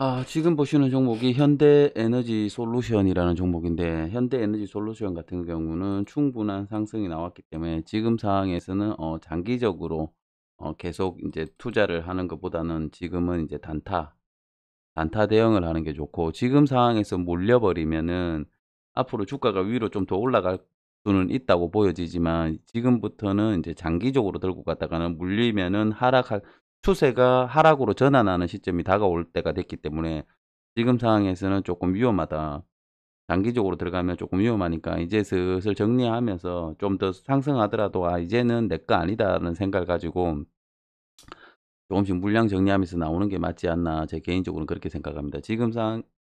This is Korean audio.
아, 지금 보시는 종목이 현대에너지솔루션이라는 종목인데 현대에너지솔루션 같은 경우는 충분한 상승이 나왔기 때문에 지금 상황에서는 어, 장기적으로 어, 계속 이제 투자를 하는 것보다는 지금은 이제 단타 단타 대응을 하는 게 좋고 지금 상황에서 몰려버리면은 앞으로 주가가 위로 좀 더 올라갈 수는 있다고 보여지지만 지금부터는 이제 장기적으로 들고 갔다가는 물리면은 하락할 추세가 하락으로 전환하는 시점이 다가올 때가 됐기 때문에 지금 상황에서는 조금 위험하다. 장기적으로 들어가면 조금 위험하니까 이제 슬슬 정리하면서 좀 더 상승하더라도 아 이제는 내 거 아니다라는 생각을 가지고 조금씩 물량 정리하면서 나오는 게 맞지 않나 제 개인적으로는 그렇게 생각합니다. 지금 상